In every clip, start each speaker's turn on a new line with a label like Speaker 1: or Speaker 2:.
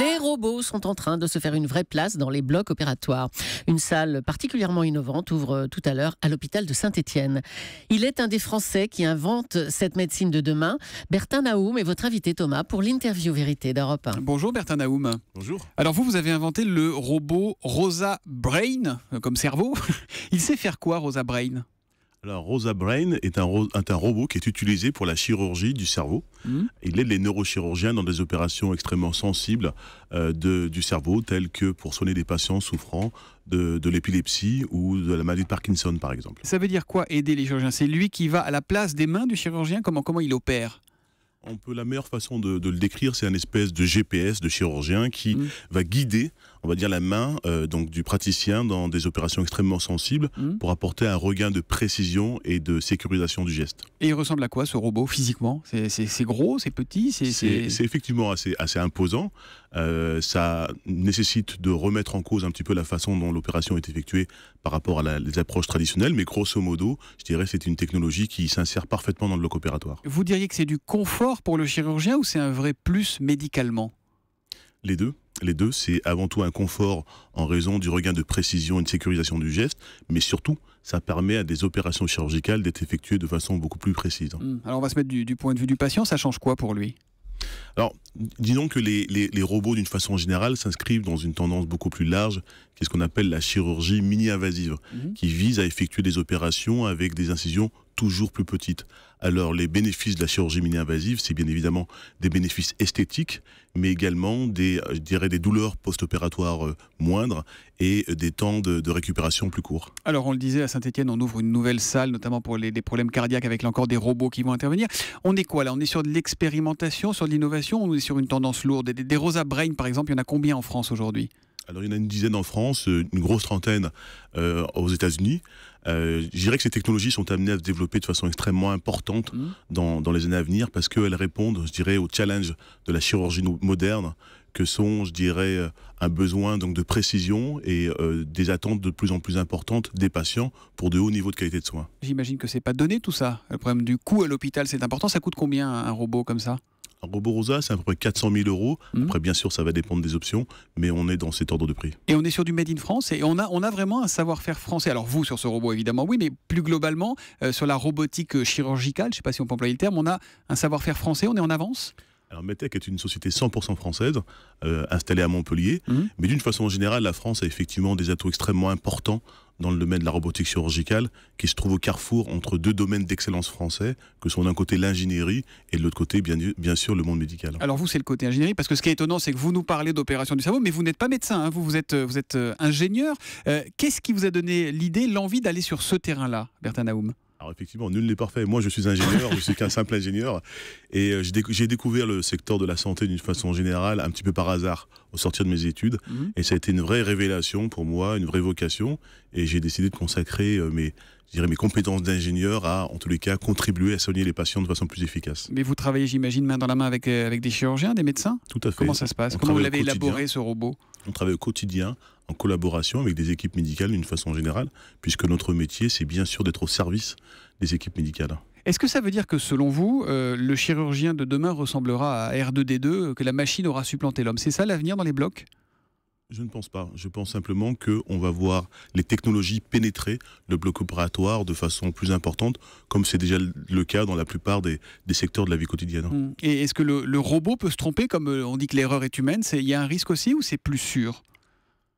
Speaker 1: Les robots sont en train de se faire une vraie place dans les blocs opératoires. Une salle particulièrement innovante ouvre euh, tout à l'heure à l'hôpital de Saint-Étienne. Il est un des Français qui invente cette médecine de demain. Bertin Naoum est votre invité Thomas pour l'interview Vérité d'Europe 1. Bonjour Bertin Naoum. Bonjour. Alors vous, vous avez inventé le robot Rosa Brain euh, comme cerveau. Il sait faire quoi Rosa Brain
Speaker 2: alors, Rosa Brain est un, robot qui est utilisé pour la chirurgie du cerveau. Hmm. Il aide les neurochirurgiens dans des opérations extrêmement sensibles euh, du cerveau, telles que pour soigner des patients souffrant de, l'épilepsie ou de la maladie de Parkinson, par exemple.
Speaker 1: Ça veut dire quoi aider les chirurgiens C'est lui qui va à la place des mains du chirurgien Comment, comment il opère
Speaker 2: on peut, la meilleure façon de, le décrire, c'est un espèce de GPS de chirurgien qui hmm. va guider on va dire, la main euh, donc du praticien dans des opérations extrêmement sensibles mmh. pour apporter un regain de précision et de sécurisation du geste. Et il ressemble à quoi ce robot physiquement C'est gros, c'est petit
Speaker 1: C'est
Speaker 2: effectivement assez, imposant. Euh, ça nécessite de remettre en cause un petit peu la façon dont l'opération est effectuée par rapport à les approches traditionnelles, mais grosso modo, je dirais c'est une technologie qui s'insère parfaitement dans le bloc opératoire.
Speaker 1: Vous diriez que c'est du confort pour le chirurgien ou c'est un vrai plus médicalement
Speaker 2: Les deux. Les deux, c'est avant tout un confort en raison du regain de précision et de sécurisation du geste, mais surtout, ça permet à des opérations chirurgicales d'être effectuées de façon beaucoup plus précise.
Speaker 1: Hmm. Alors on va se mettre du, point de vue du patient, ça change quoi pour lui alors, disons que les,
Speaker 2: robots, d'une façon générale, s'inscrivent dans une tendance beaucoup plus large, qui est ce qu'on appelle la chirurgie mini-invasive, mhm. qui vise à effectuer des opérations avec des incisions toujours plus petite. Alors les bénéfices de la chirurgie mini-invasive, c'est bien évidemment des bénéfices esthétiques, mais également des, euh, je dirais, des douleurs post-opératoires euh, moindres et euh, des temps de, récupération plus courts.
Speaker 1: Alors on le disait à Saint-Etienne, on ouvre une nouvelle salle, notamment pour les, problèmes cardiaques avec encore des robots qui vont intervenir. On est quoi là On est sur de l'expérimentation, sur de l'innovation, on est sur une tendance lourde. Des, des Rosa Brain par exemple, il y en a combien en France aujourd'hui
Speaker 2: alors il y en a une dizaine en France, euh, une grosse trentaine euh, aux États-Unis. Euh, je dirais que ces technologies sont amenées à se développer de façon extrêmement importante mmh. dans, les années à venir parce qu'elles répondent, je dirais, aux challenges de la chirurgie moderne que sont, je dirais, un besoin donc de précision et des attentes de plus en plus importantes des patients pour de hauts niveaux de qualité de soins.
Speaker 1: J'imagine que n'est pas donné tout ça. Le problème du coût à l'hôpital, c'est important. Ça coûte combien un robot comme ça
Speaker 2: robot rosa, c'est à peu près 400 000 euros. Mhm. Après, bien sûr, ça va dépendre des options, mais on est dans cet ordre de prix.
Speaker 1: Et on est sur du Made in France et on a, on a vraiment un savoir-faire français. Alors, vous, sur ce robot, évidemment, oui, mais plus globalement, euh, sur la robotique euh, chirurgicale, je ne sais pas si on peut employer le terme, on a un savoir-faire français, on est en avance alors Metec est une
Speaker 2: société 100% française, euh, installée à Montpellier, mhm. mais d'une façon générale, la France a effectivement des atouts extrêmement importants dans le domaine de la robotique chirurgicale, qui se trouve au carrefour entre deux domaines d'excellence français, que sont d'un côté l'ingénierie et de l'autre côté, bien, sûr, le monde médical.
Speaker 1: Alors vous, c'est le côté ingénierie, parce que ce qui est étonnant, c'est que vous nous parlez d'opération du cerveau, mais vous n'êtes pas médecin, hein. vous, vous êtes, euh, ingénieur. Euh, qu'est-ce qui vous a donné l'idée, l'envie d'aller sur ce terrain-là, Bertin Naoum
Speaker 2: alors effectivement, nul n'est parfait. Moi, je suis ingénieur, je suis qu'un simple ingénieur, et euh, j'ai découvert le secteur de la santé d'une façon générale, un petit peu par hasard, au sortir de mes études, mhm. et ça a été une vraie révélation pour moi, une vraie vocation, et j'ai décidé de consacrer euh, mes, mes compétences d'ingénieur à, en tous les cas, contribuer à soigner les patients de façon plus efficace.
Speaker 1: Mais vous travaillez, j'imagine, main dans la main avec, euh, avec des chirurgiens, des médecins Tout
Speaker 2: à fait. Comment ça se passe Comment vous l'avez élaboré, ce robot On travaille au quotidien en collaboration avec des équipes médicales d'une façon générale, puisque notre métier, c'est bien sûr d'être au service des équipes médicales.
Speaker 1: Est-ce que ça veut dire que, selon vous, euh, le chirurgien de demain ressemblera à R2D2, euh, que la machine aura supplanté l'homme C'est ça l'avenir dans les blocs
Speaker 2: je ne pense pas. Je pense simplement qu'on va voir les technologies pénétrer le bloc opératoire de façon plus importante, comme c'est déjà le cas dans la plupart des, secteurs de la vie quotidienne.
Speaker 1: Mmh. Et est-ce que le, le, robot peut se tromper, comme euh, on dit que l'erreur est humaine Il y a un risque aussi ou c'est plus sûr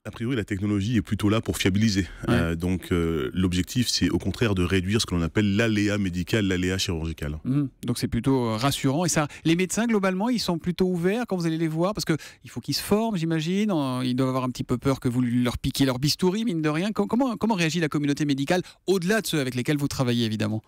Speaker 2: a priori, la technologie est plutôt là pour fiabiliser. Euh, donc, euh, l'objectif, c'est au contraire de réduire ce que l'on appelle l'aléa médical, l'aléa chirurgical.
Speaker 1: Mmh. Donc, c'est plutôt euh, rassurant. Et ça, les médecins, globalement, ils sont plutôt ouverts quand vous allez les voir Parce qu'il faut qu'ils se forment, j'imagine. Ils doivent avoir un petit peu peur que vous leur piquiez leur bistouri, mine de rien. Comment, réagit la communauté médicale au-delà de ceux avec lesquels vous travaillez, évidemment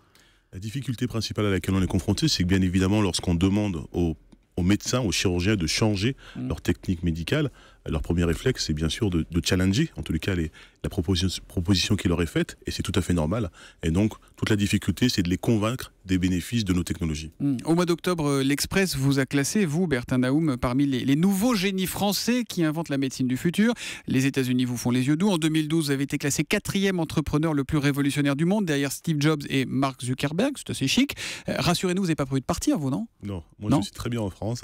Speaker 1: La difficulté principale
Speaker 2: à laquelle on est confronté, c'est que, bien évidemment, lorsqu'on demande aux médecins, aux chirurgiens de changer mmh. leur technique médicale, leur premier réflexe, c'est bien sûr de, challenger, en tous les cas, les, la proposition, proposition qui leur est faite, et c'est tout à fait normal. Et donc, toute la difficulté, c'est de les convaincre des bénéfices de nos technologies.
Speaker 1: Hmm. Au mois d'octobre, euh, l'Express vous a classé, vous, Bertin Naoum, parmi les, nouveaux génies français qui inventent la médecine du futur. Les États-Unis vous font les yeux doux. En 2012, vous avez été classé quatrième entrepreneur le plus révolutionnaire du monde, derrière Steve Jobs et Mark Zuckerberg. C'est assez chic. Euh, rassurez-nous, vous n'avez pas prévu de partir, vous, non Non, moi, je suis très bien en
Speaker 2: France.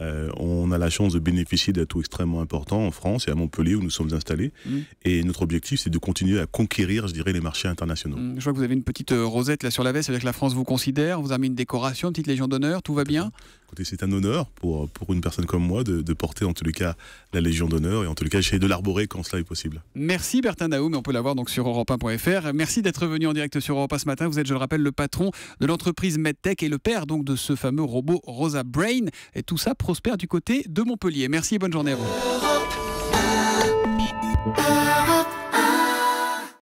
Speaker 2: Euh, on a la chance de bénéficier d'atouts extrêmement importants en France et à Montpellier où nous sommes installés. Mm. Et notre objectif, c'est de continuer à conquérir, je dirais, les marchés internationaux. Mm,
Speaker 1: je vois que vous avez une petite euh, rosette là sur la veste, c'est-à-dire que la France vous considère, vous a mis une décoration, une petite Légion d'honneur, tout va bien
Speaker 2: c'est un honneur pour, pour une personne comme moi de, porter en tous les cas la Légion d'honneur et en tous les cas j'essaie de l'arborer quand cela est possible.
Speaker 1: Merci Bertin Daoum, on peut l'avoir donc sur europe Merci d'être venu en direct sur Europe ce matin. Vous êtes, je le rappelle, le patron de l'entreprise MedTech et le père donc de ce fameux robot Rosa Brain. Et tout ça prospère du côté de Montpellier. Merci et bonne journée à
Speaker 2: vous.